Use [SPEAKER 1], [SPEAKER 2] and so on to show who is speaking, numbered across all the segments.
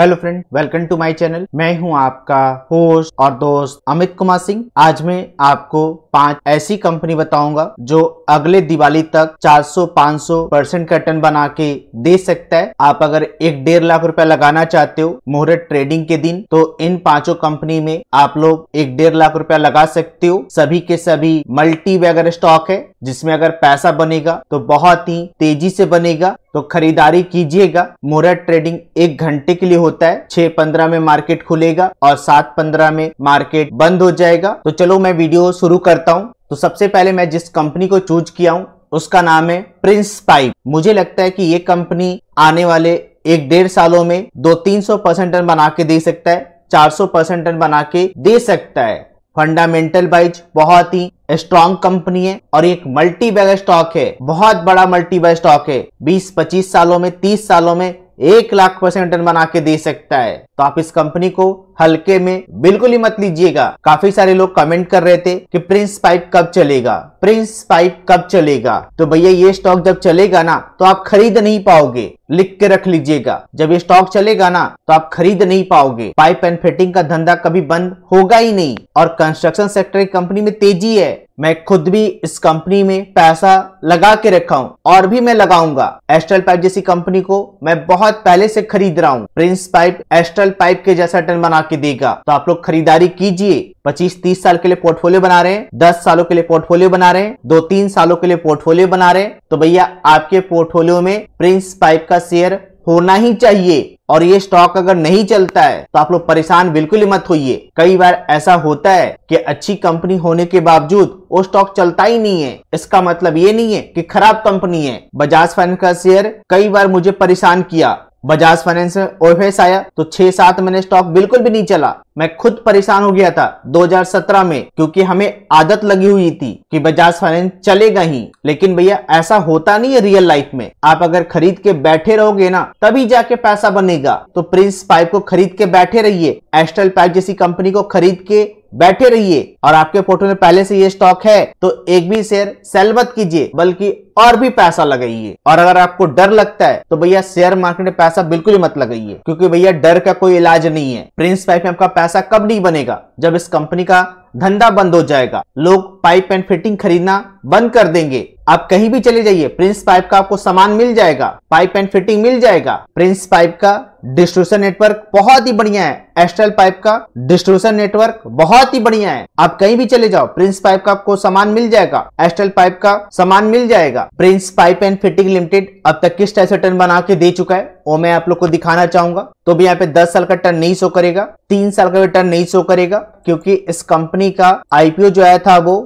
[SPEAKER 1] hello friend welcome to my channel मैं हूं आपका होस्ट और दोस्त अमित कुमार सिंह आज मैं आपको पांच ऐसी कंपनी बताऊंगा जो अगले दिवाली तक 400-500 परसेंट का टर्न बना के दे सकता है आप अगर एक डेढ़ लाख रुपया लगाना चाहते हो मुहूर्त ट्रेडिंग के दिन तो इन पांचों कंपनी में आप लोग एक डेढ़ लाख रुपया लगा सकते हो सभी के सभी मल्टी वगैरह स्टॉक है जिसमें अगर पैसा बनेगा तो बहुत ही तेजी से बनेगा तो खरीदारी कीजिएगा मोरट ट्रेडिंग एक घंटे के लिए होता है छह पंद्रह में मार्केट खुलेगा और सात पंद्रह में मार्केट बंद हो जाएगा तो चलो मैं वीडियो शुरू करता हूँ तो सबसे पहले मैं जिस कंपनी को चूज किया हूँ उसका नाम है प्रिंस पाइप मुझे लगता है कि ये कंपनी आने वाले एक डेढ़ सालों में दो तीन सौ परसेंट टन बना के दे सकता है चार सौ परसेंट टन बना के दे सकता है फंडामेंटल वाइज बहुत ही स्ट्रॉन्ग कंपनी है और एक मल्टी बैग स्टॉक है बहुत बड़ा मल्टी बैग स्टॉक है 20-25 सालों में 30 सालों में एक लाख परसेंट रिटर्न बना के दे सकता है तो आप इस कंपनी को हल्के में बिल्कुल ही मत लीजिएगा काफी सारे लोग कमेंट कर रहे थे कि प्रिंस पाइप कब चलेगा प्रिंस पाइप कब चलेगा तो भैया ये स्टॉक जब चलेगा ना तो आप खरीद नहीं पाओगे लिख के रख लीजिएगा जब ये स्टॉक चलेगा ना तो आप खरीद नहीं पाओगे पाइप एंड फिटिंग का धंधा कभी बंद होगा ही नहीं और कंस्ट्रक्शन सेक्टर की कंपनी में तेजी है मैं खुद भी इस कंपनी में पैसा लगा के रखा हूँ और भी मैं लगाऊंगा एस्ट्रल पाइप जैसी कंपनी को मैं बहुत पहले से खरीद रहा हूँ Prince pipe Astral twelve pipe के जैसा रिटर्न बना के देगा तो आप लोग खरीदारी कीजिए 25-30 साल के लिए पोर्टफोलियो बना रहे हैं 10 सालों के लिए पोर्टफोलियो बना रहे हैं दो तीन सालों के लिए पोर्टफोलियो बना रहे हैं तो भैया आपके पोर्टफोलियो में प्रिंस पाइप का शेयर होना ही चाहिए और ये स्टॉक अगर नहीं चलता है तो आप लोग परेशान बिल्कुल ही मत होइए कई बार ऐसा होता है कि अच्छी कंपनी होने के बावजूद वो स्टॉक चलता ही नहीं है इसका मतलब ये नहीं है कि खराब कंपनी है बजाज फाइनेंस का शेयर कई बार मुझे परेशान किया बजाज फाइनेंस ओएफएस आया तो छह सात महीने स्टॉक बिल्कुल भी नहीं चला मैं खुद परेशान हो गया था 2017 में क्योंकि हमें आदत लगी हुई थी कि बजाज फाइनेंस चलेगा ही लेकिन भैया ऐसा होता नहीं है रियल लाइफ में आप अगर खरीद के बैठे रहोगे ना तभी जाके पैसा बनेगा तो प्रिंस पाइप को खरीद के बैठे रहिए एस्ट्रल पाइप जैसी कंपनी को खरीद के बैठे रहिए और आपके पोर्टफोलियो में पहले से ये स्टॉक है तो एक भी शेयर सेल मत कीजिए बल्कि और भी पैसा लगाइए और अगर आपको डर लगता है तो भैया शेयर मार्केट में पैसा बिल्कुल ही मत लगाइए क्योंकि भैया डर का कोई इलाज नहीं है प्रिंस पाइप में आपका पैसा कब नहीं बनेगा जब इस कंपनी का धंधा बंद हो जाएगा लोग पाइप एंड फिटिंग खरीदना बंद कर देंगे आप कहीं भी चले जाइए प्रिंस पाइप का आपको सामान मिल जाएगा पाइप एंड फिटिंग मिल जाएगा प्रिंस पाइप का डिस्ट्रीब्यूशन नेटवर्क बहुत ही बढ़िया है एस्ट्रल पाइप का डिस्ट्रीब्यूशन नेटवर्क बहुत ही बढ़िया है आप कहीं भी चले जाओ प्रिंस पाइप का आपको सामान मिल जाएगा एस्ट्रल पाइप का सामान मिल जाएगा Prince pipe and fitting limited अब तक किस टाइप से टर्न बना के दे चुका है वो मैं आप लोग को दिखाना चाहूंगा तो भी यहाँ पे 10 साल का टर्न नहीं शो करेगा तीन साल का भी टर्न नहीं शो करेगा क्योंकि इस कंपनी का आईपीओ जो आया था वो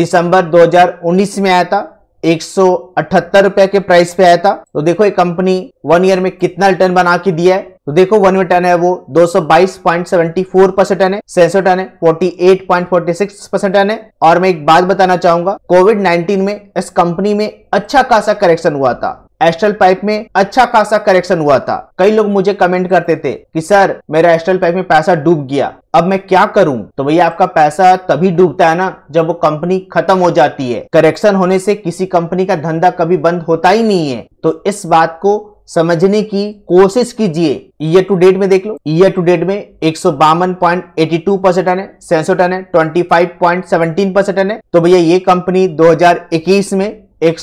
[SPEAKER 1] दिसंबर 2019 में आया था एक रुपए के प्राइस पे आया था तो देखो ये कंपनी वन ईयर में कितना रिटर्न बना के दिया है तो देखो वन में टर्न है वो दो परसेंट टर्न है सेंसो टन है 48.46 परसेंट टन है और मैं एक बात बताना चाहूंगा कोविड 19 में इस कंपनी में अच्छा खासा करेक्शन हुआ था एस्ट्रल पाइप में अच्छा खासा करेक्शन हुआ था कई लोग मुझे कमेंट करते थे कि सर मेरा एस्ट्रल पाइप में पैसा डूब गया अब मैं क्या करूं तो भैया आपका पैसा तभी डूबता है ना जब वो कंपनी खत्म हो जाती है करेक्शन होने से किसी कंपनी का धंधा कभी बंद होता ही नहीं है तो इस बात को समझने की कोशिश कीजिए ईयर टू डेट में देख लो ईयर टू डेट में एक सौ बावन पॉइंट एटी टू परसेंट है सेंसो टन है twenty five point seventeen percent है तो भैया ये कंपनी 2021 में एक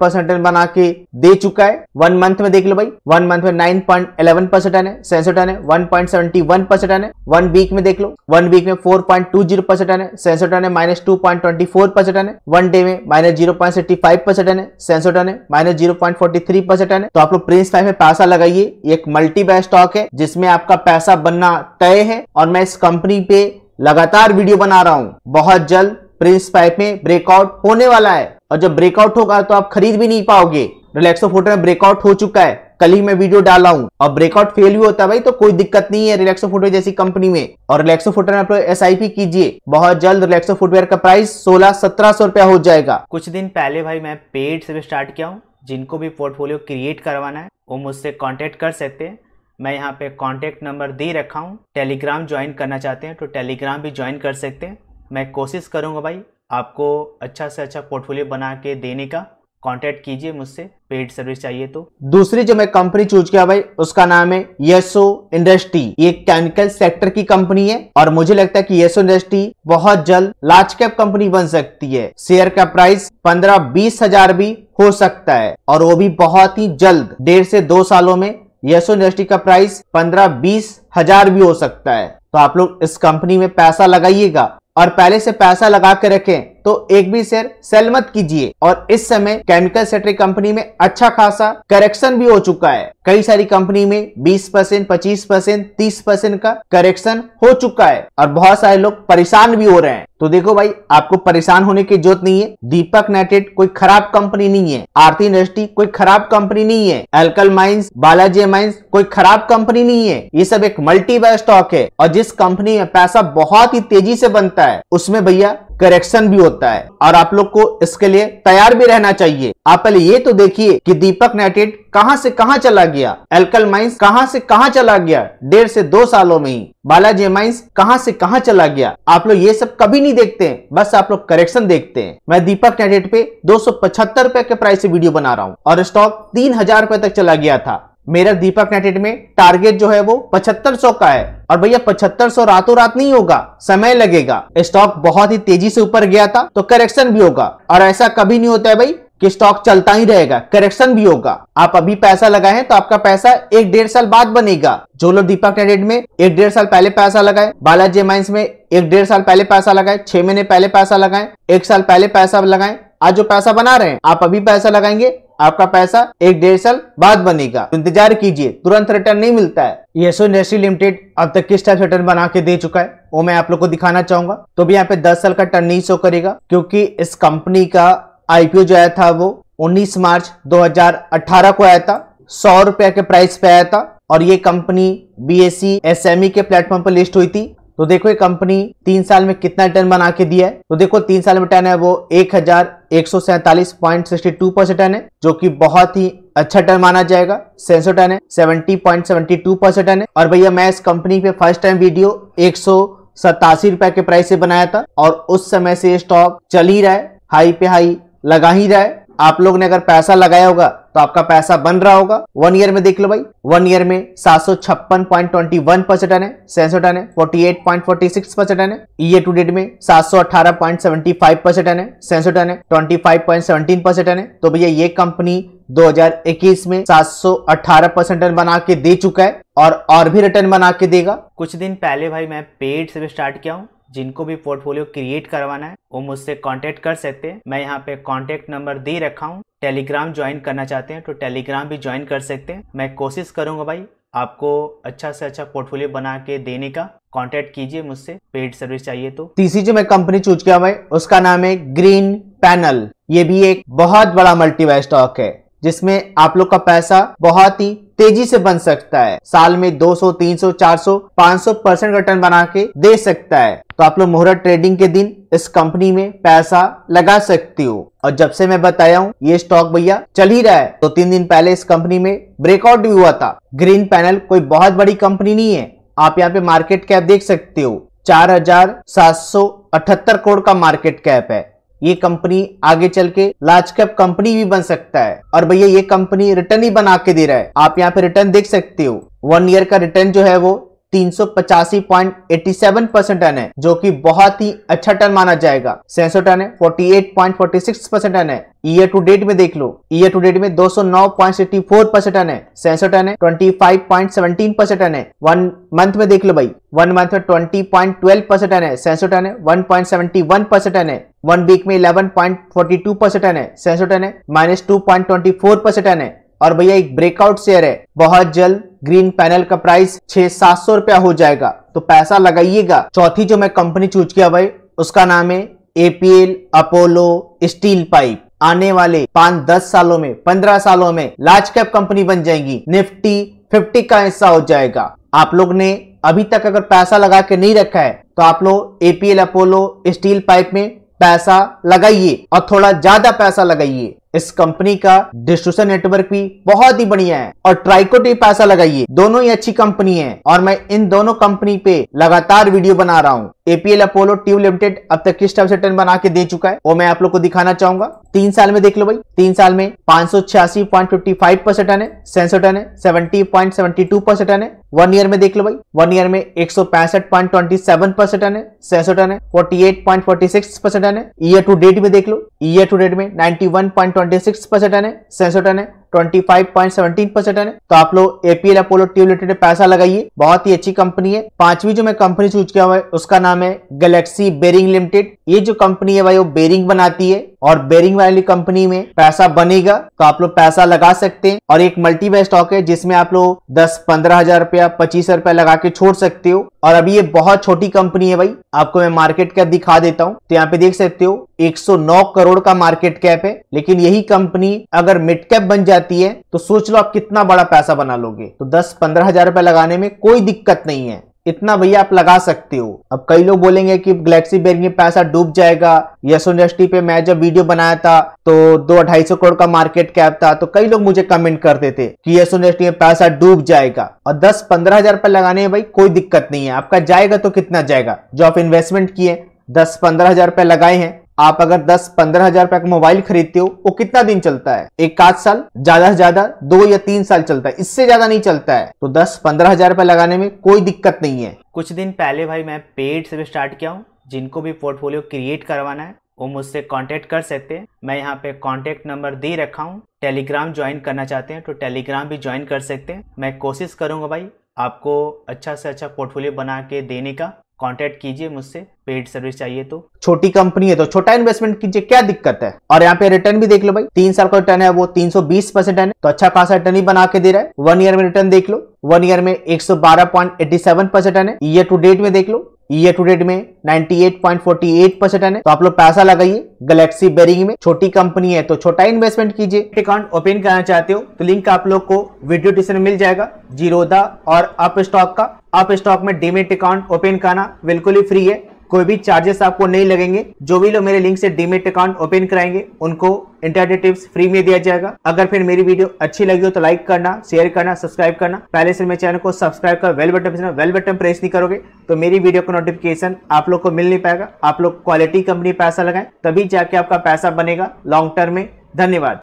[SPEAKER 1] परसेंटेज बना के दे चुका है वन मंथ में देख लो भाई वन मंथ में नाइन पॉइंट इलेवन परसेंट आने सेंसेट आने one point seventy one percent आने वन वीक में देख लो वन वीक में four point two zero percent आने सेंसेट आने minus two point twenty four percent आने वन डे में minus zero point sixty five percent आने सेंसेट आने minus zero point forty three percent आने तो आप लोग प्रिंस फाइव में पैसा लगाइए एक मल्टी बाय स्टॉक है जिसमें आपका पैसा बनना तय है और मैं इस कंपनी पे लगातार वीडियो बना रहा हूँ बहुत जल्द प्रिंस फाइव में ब्रेकआउट होने वाला है और जब ब्रेकआउट होगा तो आप खरीद भी नहीं पाओगे रिलैक्सो फोटो में ब्रेकआउट हो चुका है कल ही मैं वीडियो डाला हूँ और ब्रेकआउट फेल भी होता है भाई तो कोई दिक्कत नहीं है रिलैक्सो फुटवेयर जैसी कंपनी में और रिलैक्सो फुटवेयर आप एस आई पी कीजिए बहुत जल्द रिलैक्सो फुटवेयर का प्राइस सोलह सत्रह सौ रुपया हो जाएगा कुछ दिन पहले भाई मैं पेड से भी स्टार्ट किया हूँ जिनको भी पोर्टफोलियो क्रिएट करवाना है वो मुझसे कॉन्टेक्ट कर सकते हैं मैं यहाँ पे कॉन्टेक्ट नंबर दे रखा हूँ टेलीग्राम ज्वाइन करना चाहते हैं तो टेलीग्राम भी ज्वाइन कर सकते हैं मैं कोशिश करूँगा भाई आपको अच्छा से अच्छा पोर्टफोलियो बना के देने का कांटेक्ट कीजिए मुझसे पेड सर्विस चाहिए तो दूसरी जो मैं कंपनी चूज किया भाई उसका नाम है यसो इंडस्ट्री ये केमिकल सेक्टर की कंपनी है और मुझे लगता है कि यसो इंडस्ट्री बहुत जल्द लार्ज कैप कंपनी बन सकती है शेयर का प्राइस पंद्रह बीस हजार भी हो सकता है और वो भी बहुत ही जल्द डेढ़ से दो सालों में यसो इंडस्ट्री का प्राइस पंद्रह बीस हजार भी हो सकता है तो आप लोग इस कंपनी में पैसा लगाइएगा और पहले से पैसा लगा के रखें तो एक भी शेयर सेल मत कीजिए और इस समय केमिकल सेक्टर कंपनी में अच्छा खासा करेक्शन भी हो चुका है कई सारी कंपनी में 20 परसेंट पच्चीस परसेंट तीस परसेंट का करेक्शन हो चुका है और बहुत सारे लोग परेशान भी हो रहे हैं तो देखो भाई आपको परेशान होने की जरूरत नहीं है दीपक नेटेड कोई खराब कंपनी नहीं है आरती इंडस्ट्री कोई खराब कंपनी नहीं है एल्कल माइंस बालाजी माइंस कोई खराब कंपनी नहीं है ये सब एक मल्टी स्टॉक है और जिस कंपनी में पैसा बहुत ही तेजी से बनता है उसमें भैया करेक्शन भी होता है और आप लोग को इसके लिए तैयार भी रहना चाहिए आप पहले ये तो देखिए कि दीपक नाइटेड कहां से कहां चला गया एल्कल माइंस कहां से कहां चला गया डेढ़ से दो सालों में ही बालाजी माइंस कहां से कहां चला गया आप लोग ये सब कभी नहीं देखते हैं बस आप लोग करेक्शन देखते हैं मैं दीपक नाइटेड पे दो रुपए के प्राइस से वीडियो बना रहा हूँ और स्टॉक तीन हजार रुपए तक चला गया था मेरा दीपक नेटेड में टारगेट जो है वो 7500 का है और भैया 7500 रातों रात नहीं होगा समय लगेगा स्टॉक बहुत ही तेजी से ऊपर गया था तो करेक्शन भी होगा और ऐसा कभी नहीं होता है भाई कि स्टॉक चलता ही रहेगा करेक्शन भी होगा आप अभी पैसा लगाए तो आपका पैसा एक डेढ़ साल बाद बनेगा जो लोग दीपक नेटेड में एक डेढ़ साल पहले पैसा लगाए बालाजी माइंस में एक डेढ़ साल पहले पैसा लगाए छह महीने पहले पैसा लगाए एक साल पहले पैसा लगाए आज जो पैसा बना रहे हैं आप अभी पैसा लगाएंगे आपका पैसा एक डेढ़ साल बाद बनेगा तो इंतजार कीजिए तुरंत रिटर्न नहीं मिलता है येसो इंडस्ट्री लिमिटेड अब तक किस टाइप रिटर्न बना के दे चुका है वो मैं आप लोग को दिखाना चाहूंगा तो भी यहाँ पे दस साल का टर्न नहीं शो करेगा क्योंकि इस कंपनी का आईपीओ जो आया था वो 19 मार्च 2018 को आया था सौ रुपया के प्राइस पे आया था और ये कंपनी बी एस के प्लेटफॉर्म पर लिस्ट हुई थी तो देखो ये कंपनी तीन साल में कितना रिटर्न बना के दिया है तो देखो तीन साल में रिटर्न है वो एक हजार एक सौ सैतालीस पॉइंट सिक्सटी टू परसेंट है जो कि बहुत ही अच्छा टर्न माना जाएगा सेंसो टर्न है seventy point seventy two percent है और भैया मैं इस कंपनी पे फर्स्ट टाइम वीडियो एक सौ सतासी रुपए के प्राइस से बनाया था और उस समय से ये स्टॉक चल ही रहा है हाई पे हाई लगा ही रहा है आप लोग ने अगर पैसा लगाया होगा तो आपका पैसा बन रहा होगा वन ईयर में देख लो भाई वन ईयर में सात सौ छप्पन पॉइंट ट्वेंटी वन परसेंट आने सेंसो टन है forty eight point forty six percent आने ईयर टू डेट में सात सौ अठारह पॉइंट सेवेंटी फाइव परसेंट आने सेंसो टन है twenty five point seventeen percent आने तो भैया ये कंपनी 2021 में 718 परसेंट रिटर्न बना के दे चुका है और और भी रिटर्न बना के देगा कुछ दिन पहले भाई मैं पेड से भी स्टार्ट किया हूँ जिनको भी पोर्टफोलियो क्रिएट करवाना है वो मुझसे कांटेक्ट कर सकते हैं मैं यहाँ पे कांटेक्ट नंबर दे रखा हूँ टेलीग्राम ज्वाइन करना चाहते हैं तो टेलीग्राम भी ज्वाइन कर सकते हैं मैं कोशिश करूंगा भाई आपको अच्छा से अच्छा पोर्टफोलियो बना के देने का कॉन्टेक्ट कीजिए मुझसे पेड सर्विस चाहिए तो तीसरी जो मैं कंपनी चूज किया भाई उसका नाम है ग्रीन पैनल ये भी एक बहुत बड़ा मल्टीवाई स्टॉक है जिसमें आप लोग का पैसा बहुत ही तेजी से बन सकता है साल में 200, 300, 400, 500 परसेंट रिटर्न बना के दे सकता है तो आप लोग मुहूर्त ट्रेडिंग के दिन इस कंपनी में पैसा लगा सकती हो और जब से मैं बताया हूँ ये स्टॉक भैया चल ही रहा है तो तीन दिन पहले इस कंपनी में ब्रेकआउट भी हुआ था ग्रीन पैनल कोई बहुत बड़ी कंपनी नहीं है आप यहाँ पे मार्केट कैप देख सकते हो चार हजार सात सौ अठहत्तर करोड़ का मार्केट कैप है ये कंपनी आगे चल के लार्ज कैप कंपनी भी बन सकता है और भैया ये कंपनी रिटर्न ही बना के दे रहा है आप यहाँ पे रिटर्न देख सकते हो वन ईयर का रिटर्न जो है वो तीन परसेंट टन है जो कि बहुत ही अच्छा टर्न माना जाएगा सेंसो टन है 48.46 परसेंट टन है ईयर टू डेट में देख लो ईयर टू डेट में 209.84 परसेंट टन है सेंसो टन है 25.17 परसेंट टन है वन मंथ में देख लो भाई वन मंथ में 20.12 परसेंट टन है सैसो टन है 1.71 परसेंट टन है वन वीक में टू परसेंट है सेंसोटन है माइनस टू परसेंट है और भैया एक ब्रेकआउट शेयर है बहुत जल्द ग्रीन पैनल का प्राइस छह सात सौ रुपया हो जाएगा तो पैसा लगाइएगा चौथी जो मैं कंपनी चूज किया भाई उसका नाम है एपीएल अपोलो स्टील पाइप आने वाले पांच दस सालों में पंद्रह सालों में लार्ज कैप कंपनी बन जाएगी निफ्टी फिफ्टी का हिस्सा हो जाएगा आप लोग ने अभी तक अगर पैसा लगा के नहीं रखा है तो आप लोग एपीएल अपोलो स्टील पाइप में पैसा लगाइए और थोड़ा ज्यादा पैसा लगाइए इस कंपनी का डिस्ट्रीब्यूशन नेटवर्क भी बहुत ही बढ़िया है और ट्राइकोट भी पैसा लगाइए दोनों ही अच्छी कंपनी है और मैं इन दोनों कंपनी पे लगातार वीडियो बना रहा हूँ एपीएल अपोलो ट्यूब लिमिटेड अब तक किस टाइप से टर्न बना के दे चुका है वो मैं आप लोग को दिखाना चाहूंगा तीन साल में देख लो भाई तीन साल में पांच सौ टन है सेंसो टन है सेवेंटी टन है वन ईयर में देख लो भाई वन ईयर में एक सौ पैंसठ टन है सेंसो टन है forty eight point forty six टन है ईयर टू डेट में देख लो ईयर टू डेट में नाइनटी ट्वेंटी सिक्स परसेंट टन है सेंसठ है 25.17 परसेंट है तो आप लोग एपीएल अपोलो ट्यूब लिमिटेड पैसा लगाइए बहुत ही अच्छी कंपनी है पांचवी जो मैं कंपनी चूज किया हुआ है उसका नाम है गैलेक्सी बेरिंग लिमिटेड ये जो कंपनी है भाई वो बेरिंग बनाती है और बेरिंग वाली कंपनी में पैसा बनेगा तो आप लोग पैसा लगा सकते हैं और एक मल्टीवे स्टॉक है जिसमें आप लोग दस पंद्रह हजार रुपया पच्चीस रुपया लगा के छोड़ सकते हो और अभी ये बहुत छोटी कंपनी है भाई आपको मैं मार्केट कैप दिखा देता हूँ तो यहाँ पे देख सकते हो 109 करोड़ का मार्केट कैप है लेकिन यही कंपनी अगर मिड कैप बन जाती जाती है तो सोच लो आप कितना बड़ा पैसा बना लोगे तो दस पंद्रह हजार रुपए लगाने में कोई दिक्कत नहीं है इतना भैया आप लगा सकते हो अब कई लोग बोलेंगे कि गैलेक्सी बेयर में पैसा डूब जाएगा यशो इंडस्ट्री पे मैं जब वीडियो बनाया था तो दो ढाई सौ करोड़ का मार्केट कैप था तो कई लोग मुझे कमेंट करते थे कि यशो इंडस्ट्री में पैसा डूब जाएगा और दस पंद्रह हजार रुपए लगाने में भाई कोई दिक्कत नहीं है आपका जाएगा तो कितना जाएगा जो आप इन्वेस्टमेंट किए दस पंद्रह हजार रुपए लगाए हैं आप अगर दस पंद्रह हजार रुपए का मोबाइल खरीदते हो वो कितना दिन चलता है एक आध साल ज्यादा से ज्यादा दो या तीन साल चलता है इससे ज्यादा नहीं चलता है तो दस पंद्रह हजार रुपए लगाने में कोई दिक्कत नहीं है कुछ दिन पहले भाई मैं पेड से भी स्टार्ट किया हूँ जिनको भी पोर्टफोलियो क्रिएट करवाना है वो मुझसे कॉन्टेक्ट कर सकते हैं मैं यहाँ पे कॉन्टेक्ट नंबर दे रखा हूँ टेलीग्राम ज्वाइन करना चाहते हैं तो टेलीग्राम भी ज्वाइन कर सकते हैं मैं कोशिश करूंगा भाई आपको अच्छा से अच्छा पोर्टफोलियो बना के देने का कांटेक्ट कीजिए मुझसे पेड सर्विस चाहिए तो छोटी कंपनी है तो छोटा इन्वेस्टमेंट कीजिए क्या दिक्कत है और यहाँ पे रिटर्न भी देख लो भाई तीन साल का रिटर्न है वो बीस परसेंट है तो अच्छा खासा रिटर्न ही बना के दे रहा है वन ईयर में रिटर्न देख लो वन ईयर में एक सौ बारह सेवन परसेंट है ईयर टू डेट में देख लो ईयर टू डेट में 98.48 परसेंट है तो आप लोग पैसा लगाइए गैलेक्सी बेरिंग में छोटी कंपनी है तो छोटा इन्वेस्टमेंट कीजिए अकाउंट ओपन करना चाहते हो तो लिंक आप लोग को वीडियो डिस्क्रिप्शन मिल जाएगा जीरोदा और अप स्टॉक का अप स्टॉक में डीमेट अकाउंट ओपन करना बिल्कुल ही फ्री है कोई भी चार्जेस आपको नहीं लगेंगे जो भी लोग मेरे लिंक से डीमेट अकाउंट ओपन कराएंगे उनको इंटरनेट टिप्स फ्री में दिया जाएगा अगर फिर मेरी वीडियो अच्छी लगी हो तो लाइक करना शेयर करना सब्सक्राइब करना पहले से मेरे चैनल को सब्सक्राइब कर bell button bell button press नहीं करोगे तो मेरी वीडियो का नोटिफिकेशन आप लोग को मिल नहीं पाएगा आप लोग क्वालिटी कंपनी पैसा लगाए तभी जाके आपका पैसा बनेगा लॉन्ग टर्म में धन्यवाद